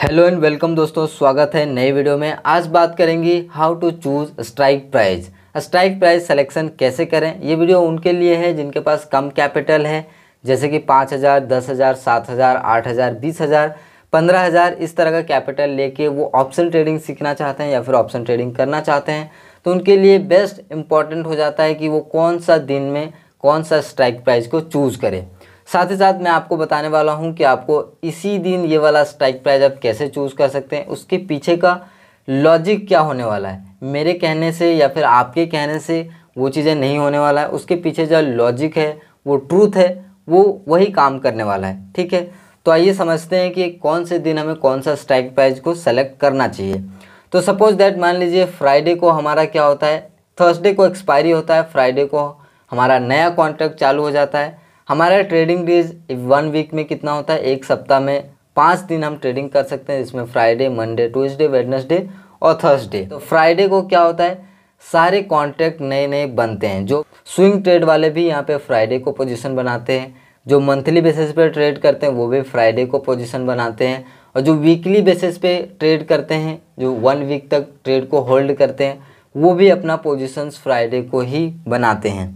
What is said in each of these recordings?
hello and welcome दोस्तों स्वागत है नए वीडियो में आज बात करेंगे how to choose strike price strike price selection कैसे करें ये वीडियो उनके लिए है जिनके पास कम कैपिटल है जैसे कि पाँच हज़ार दस हज़ार सात हज़ार आठ हज़ार बीस हज़ार पंद्रह हज़ार इस तरह का कैपिटल लेके वो ऑप्शन ट्रेडिंग सीखना चाहते हैं या फिर ऑप्शन ट्रेडिंग करना चाहते हैं तो उनके लिए बेस्ट इंपॉर्टेंट हो जाता है कि वो कौन सा दिन में कौन सा स्ट्राइक प्राइस को चूज़ करें साथ ही साथ मैं आपको बताने वाला हूँ कि आपको इसी दिन ये वाला स्ट्राइक प्राइस आप कैसे चूज़ कर सकते हैं उसके पीछे का लॉजिक क्या होने वाला है मेरे कहने से या फिर आपके कहने से वो चीज़ें नहीं होने वाला है उसके पीछे जो लॉजिक है वो ट्रूथ है वो वही काम करने वाला है ठीक है तो आइए समझते हैं कि कौन से दिन हमें कौन सा स्ट्राइक प्राइज को सेलेक्ट करना चाहिए तो सपोज़ दैट मान लीजिए फ्राइडे को हमारा क्या होता है थर्सडे को एक्सपायरी होता है फ्राइडे को हमारा नया कॉन्ट्रैक्ट चालू हो जाता है हमारा ट्रेडिंग डेज वन वीक में कितना होता है एक सप्ताह में पाँच दिन हम ट्रेडिंग कर सकते हैं जिसमें फ्राइडे मंडे ट्यूजडे वेडनेसडे और थर्सडे तो फ्राइडे को क्या होता है सारे कॉन्ट्रैक्ट नए नए बनते हैं जो स्विंग ट्रेड वाले भी यहाँ पे फ्राइडे को पोजीशन बनाते हैं जो मंथली बेसिस पे ट्रेड करते हैं वो भी फ्राइडे को पोजीशन बनाते हैं और जो वीकली बेसिस पे ट्रेड करते हैं जो वन वीक तक ट्रेड को होल्ड करते हैं वो भी अपना पोजिशंस फ्राइडे को ही बनाते हैं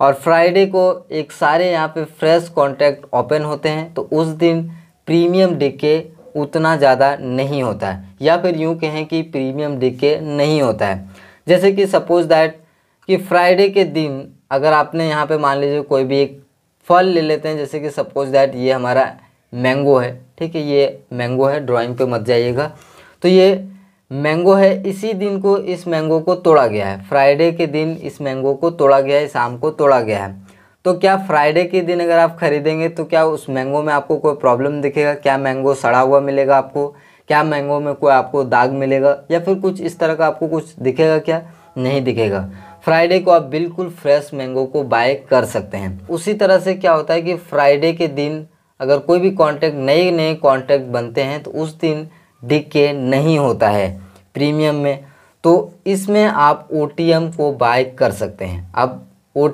और फ्राइडे को एक सारे यहाँ पे फ्रेश कॉन्ट्रैक्ट ओपन होते हैं तो उस दिन प्रीमियम डिके उतना ज़्यादा नहीं होता है या फिर यूँ कहें कि प्रीमियम डिके नहीं होता है जैसे कि सपोज दैट कि फ्राइडे के दिन अगर आपने यहाँ पे मान लीजिए कोई भी एक फल ले लेते हैं जैसे कि सपोज दैट ये हमारा मैंगो है ठीक है ये मैंगो है ड्राइंग पे मत जाइएगा तो ये मैंगो है इसी दिन को इस मैंगो को तोड़ा गया है फ्राइडे के दिन इस मैंगो को तोड़ा गया है शाम को तोड़ा गया है तो क्या फ्राइडे के दिन अगर आप ख़रीदेंगे तो क्या उस मैंगो में आपको कोई प्रॉब्लम दिखेगा क्या मैंगो सड़ा हुआ मिलेगा आपको क्या मैंगो में कोई आपको दाग मिलेगा या फिर कुछ इस तरह का आपको कुछ दिखेगा क्या नहीं दिखेगा फ्राइडे को आप बिल्कुल फ्रेश मैंगो को बाय कर सकते हैं उसी तरह से क्या होता है कि फ्राइडे के दिन अगर कोई भी कॉन्टैक्ट नए नए कॉन्टैक्ट बनते हैं तो उस दिन डिके नहीं होता है प्रीमियम में तो इसमें आप ओ को बाय कर सकते हैं अब ओ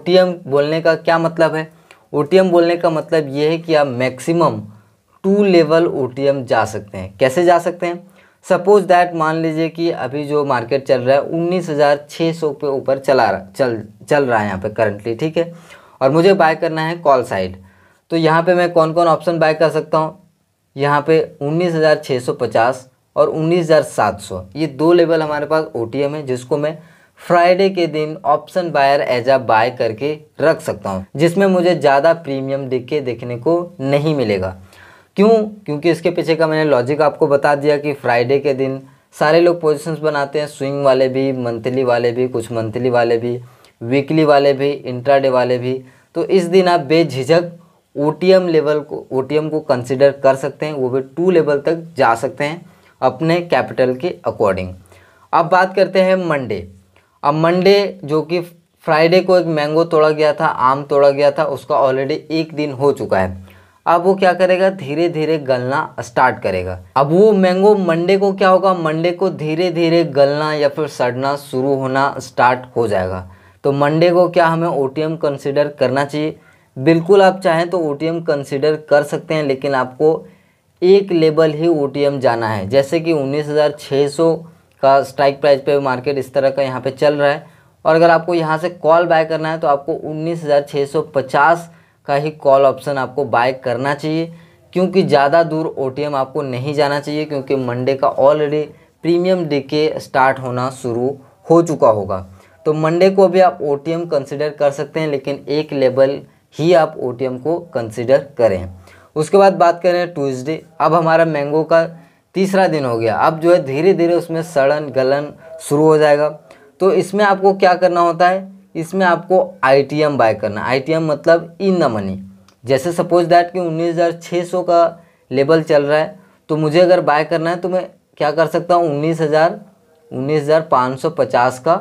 बोलने का क्या मतलब है ओ बोलने का मतलब ये है कि आप मैक्सिमम टू लेवल ओ जा सकते हैं कैसे जा सकते हैं सपोज़ दैट मान लीजिए कि अभी जो मार्केट चल रहा है उन्नीस हज़ार छः सौ के ऊपर चला रहा चल चल रहा है यहाँ पे करंटली ठीक है और मुझे बाय करना है कॉल साइड तो यहाँ पे मैं कौन कौन ऑप्शन बाय कर सकता हूँ यहाँ पे उन्नीस हज़ार छः सौ पचास और 19,700 ये दो लेवल हमारे पास ओ है जिसको मैं फ्राइडे के दिन option buyer as a buy करके रख सकता हूँ जिसमें मुझे ज़्यादा प्रीमियम दिख के देखने को नहीं मिलेगा क्यों क्योंकि इसके पीछे का मैंने लॉजिक आपको बता दिया कि फ्राइडे के दिन सारे लोग पोजीशंस बनाते हैं स्विंग वाले भी मंथली वाले भी कुछ मंथली वाले भी वीकली वाले भी इंट्राडे वाले भी तो इस दिन आप बेझिझक ओ लेवल को ओ को कंसिडर कर सकते हैं वो भी टू लेवल तक जा सकते हैं अपने कैपिटल के अकॉर्डिंग अब बात करते हैं मंडे अब मंडे जो कि फ्राइडे को एक मैंगो तोड़ा गया था आम तोड़ा गया था उसका ऑलरेडी एक दिन हो चुका है अब वो क्या करेगा धीरे धीरे गलना स्टार्ट करेगा अब वो मैंगो मंडे को क्या होगा मंडे को धीरे धीरे गलना या फिर सड़ना शुरू होना स्टार्ट हो जाएगा तो मंडे को क्या हमें ओ कंसिडर करना चाहिए बिल्कुल आप चाहें तो ओ टी कंसिडर कर सकते हैं लेकिन आपको एक लेवल ही ओ जाना है जैसे कि उन्नीस का स्ट्राइक प्राइस पे मार्केट इस तरह का यहाँ पे चल रहा है और अगर आपको यहाँ से कॉल बाय करना है तो आपको 19,650 का ही कॉल ऑप्शन आपको बाय करना चाहिए क्योंकि ज़्यादा दूर ओ आपको नहीं जाना चाहिए क्योंकि मंडे का already premium decay start होना शुरू हो चुका होगा तो मंडे को भी आप ओ कंसिडर कर सकते हैं लेकिन एक लेवल ही आप ओ को कंसिडर करें उसके बाद बात करें ट्यूजडे अब हमारा मैंगो का तीसरा दिन हो गया अब जो है धीरे धीरे उसमें सड़न गलन शुरू हो जाएगा तो इसमें आपको क्या करना होता है इसमें आपको आई बाय करना आई मतलब इन द मनी जैसे सपोज दैट कि 19,600 का लेवल चल रहा है तो मुझे अगर बाय करना है तो मैं क्या कर सकता हूँ उन्नीस हज़ार उन्नीस हज़ार पाँच सौ पचास का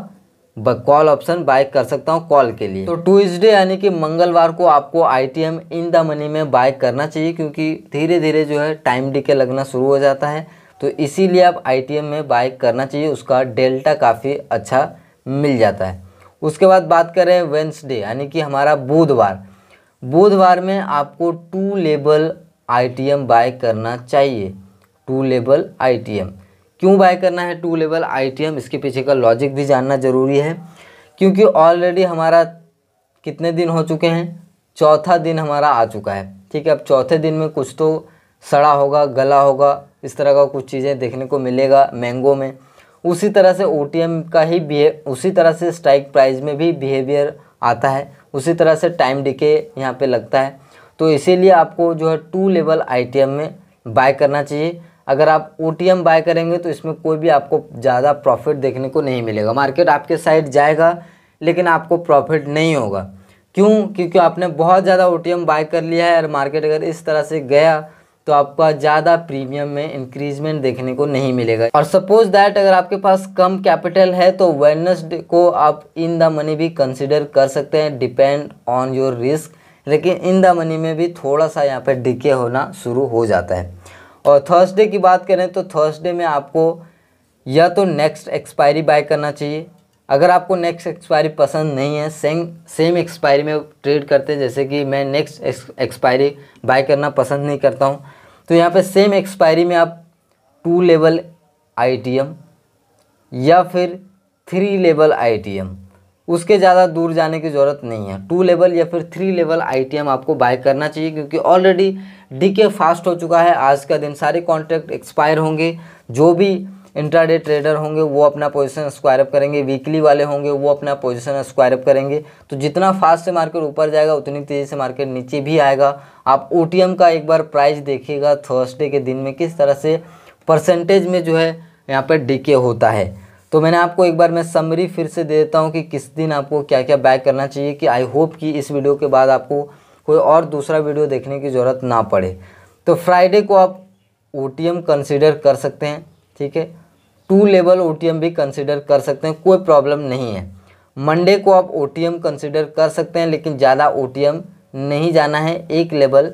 कॉल ऑप्शन बाय कर सकता हूँ कॉल के लिए तो ट्यूजडे यानी कि मंगलवार को आपको आईटीएम इन द मनी में बाय करना चाहिए क्योंकि धीरे धीरे जो है टाइम डिके लगना शुरू हो जाता है तो इसीलिए आप आईटीएम में बाय करना चाहिए उसका डेल्टा काफ़ी अच्छा मिल जाता है उसके बाद बात करें वेंसडे यानी कि हमारा बुधवार बुधवार में आपको टू लेबल आई बाय करना चाहिए टू लेबल आई क्यों बाय करना है टू लेवल आईटीएम इसके पीछे का लॉजिक भी जानना ज़रूरी है क्योंकि ऑलरेडी हमारा कितने दिन हो चुके हैं चौथा दिन हमारा आ चुका है ठीक है अब चौथे दिन में कुछ तो सड़ा होगा गला होगा इस तरह का कुछ चीज़ें देखने को मिलेगा मैंगो में उसी तरह से ओ का ही उसी तरह से स्ट्राइक प्राइस में भी बिहेवियर आता है उसी तरह से टाइम डिके यहाँ पे लगता है तो इसीलिए आपको जो है टू लेवल आई में बाय करना चाहिए अगर आप ओ बाय करेंगे तो इसमें कोई भी आपको ज़्यादा प्रॉफिट देखने को नहीं मिलेगा मार्केट आपके साइड जाएगा लेकिन आपको प्रॉफिट नहीं होगा क्यों क्योंकि आपने बहुत ज़्यादा ओ बाय कर लिया है और मार्केट अगर इस तरह से गया तो आपका ज़्यादा प्रीमियम में इंक्रीजमेंट देखने को नहीं मिलेगा और सपोज दैट अगर आपके पास कम कैपिटल है तो वेनसडे को आप इन द मनी भी कंसिडर कर सकते हैं डिपेंड ऑन योर रिस्क लेकिन इन द मनी में भी थोड़ा सा यहाँ पर डिके होना शुरू हो जाता है और थर्सडे की बात करें तो थर्सडे में आपको या तो नेक्स्ट एक्सपायरी बाय करना चाहिए अगर आपको नेक्स्ट एक्सपायरी पसंद नहीं है सेम सेम एक्सपायरी में ट्रेड करते हैं जैसे कि मैं नेक्स्ट एक्सपायरी बाय करना पसंद नहीं करता हूँ तो यहाँ पे सेम एक्सपायरी में आप टू लेवल आईटीएम या फिर थ्री लेवल आईटीएम उसके ज़्यादा दूर जाने की ज़रूरत नहीं है टू लेवल या फिर थ्री लेवल आईटीएम आपको बाय करना चाहिए क्योंकि ऑलरेडी डीके फास्ट हो चुका है आज का दिन सारे कॉन्ट्रैक्ट एक्सपायर होंगे जो भी इंट्राडे ट्रेडर होंगे वो अपना पोजीशन स्क्वायर अप करेंगे वीकली वाले होंगे वो अपना पोजीशन स्क्वायर अप करेंगे तो जितना फास्ट से मार्केट ऊपर जाएगा उतनी तेज़ी से मार्केट नीचे भी आएगा आप ओ का एक बार प्राइस देखिएगा थर्सडे के दिन में किस तरह से परसेंटेज में जो है यहाँ पर डीके होता है तो मैंने आपको एक बार मैं समरी फिर से दे देता हूँ कि किस दिन आपको क्या क्या बैक करना चाहिए कि आई होप कि इस वीडियो के बाद आपको कोई और दूसरा वीडियो देखने की ज़रूरत ना पड़े तो फ्राइडे को आप ओ कंसिडर कर सकते हैं ठीक है टू लेवल ओ भी कंसिडर कर सकते हैं कोई प्रॉब्लम नहीं है मंडे को आप ओ कंसिडर कर सकते हैं लेकिन ज़्यादा ओ नहीं जाना है एक लेवल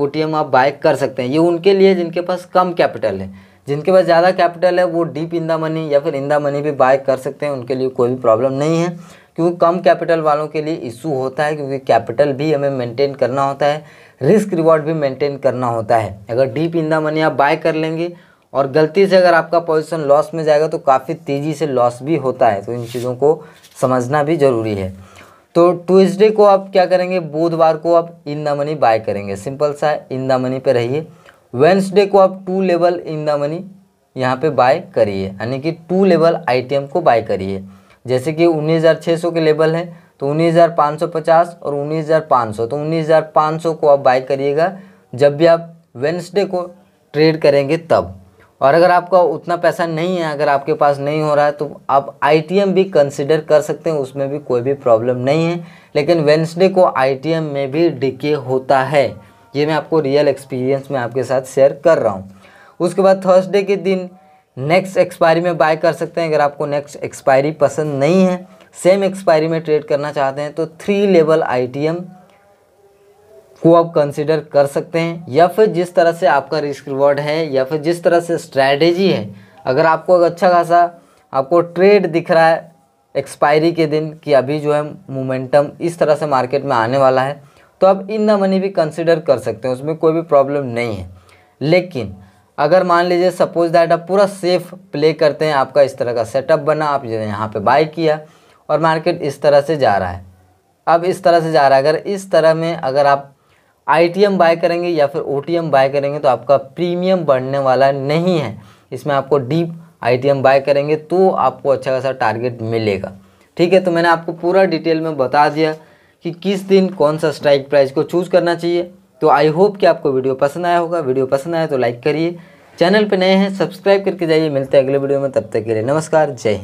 ओ आप बाय कर सकते हैं ये उनके लिए जिनके पास कम कैपिटल है जिनके पास ज़्यादा कैपिटल है वो डीप इन द मनी या फिर इन द मनी भी बाय कर सकते हैं उनके लिए कोई भी प्रॉब्लम नहीं है क्योंकि कम कैपिटल वालों के लिए इशू होता है क्योंकि कैपिटल भी हमें मेंटेन करना होता है रिस्क रिवॉर्ड भी मेंटेन करना होता है अगर डीप इन द मनी आप बाय कर लेंगे और गलती से अगर आपका पोजिशन लॉस में जाएगा तो काफ़ी तेज़ी से लॉस भी होता है तो इन चीज़ों को समझना भी ज़रूरी है तो ट्यूजडे को आप क्या करेंगे बुधवार को आप इन द मनी बाय करेंगे सिंपल सा इन द मनी पर रहिए वेंसडे को आप two level in the money यहाँ पे बाय करिए यानी कि टू लेवल आईटीएम को बाय करिए जैसे कि उन्नीस के लेवल है तो 19,550 और 19,500 तो 19,500 को आप बाय करिएगा जब भी आप वेंसडे को ट्रेड करेंगे तब और अगर आपका उतना पैसा नहीं है अगर आपके पास नहीं हो रहा है तो आप आई भी कंसिडर कर सकते हैं उसमें भी कोई भी प्रॉब्लम नहीं है लेकिन वेंसडे को आई में भी डिके होता है ये मैं आपको रियल एक्सपीरियंस में आपके साथ शेयर कर रहा हूँ उसके बाद थर्सडे के दिन नेक्स्ट एक्सपायरी में बाय कर सकते हैं अगर आपको नेक्स्ट एक्सपायरी पसंद नहीं है सेम एक्सपायरी में ट्रेड करना चाहते हैं तो थ्री लेवल आईटीएम को आप कंसिडर कर सकते हैं या फिर जिस तरह से आपका रिस्क रिवॉर्ड है या फिर जिस तरह से स्ट्रैटेजी है अगर आपको अच्छा खासा आपको ट्रेड दिख रहा है एक्सपायरी के दिन कि अभी जो है मोमेंटम इस तरह से मार्केट में आने वाला है तो आप इन द मनी भी कंसिडर कर सकते हैं उसमें कोई भी प्रॉब्लम नहीं है लेकिन अगर मान लीजिए सपोज दैट आप पूरा सेफ प्ले करते हैं आपका इस तरह का सेटअप बना आप यहाँ पे बाई किया और मार्केट इस तरह से जा रहा है अब इस तरह से जा रहा है अगर इस तरह में अगर आप आई बाय करेंगे या फिर ओ बाय करेंगे तो आपका प्रीमियम बढ़ने वाला नहीं है इसमें आपको डीप आई बाय करेंगे तो आपको अच्छा खासा टारगेट मिलेगा ठीक है तो मैंने आपको पूरा डिटेल में बता दिया कि किस दिन कौन सा स्ट्राइक प्राइस को चूज़ करना चाहिए तो आई होप कि आपको वीडियो पसंद आया होगा वीडियो पसंद आया तो लाइक करिए चैनल पर नए हैं सब्सक्राइब करके जाइए मिलते हैं अगले वीडियो में तब तक के लिए नमस्कार जय हिंद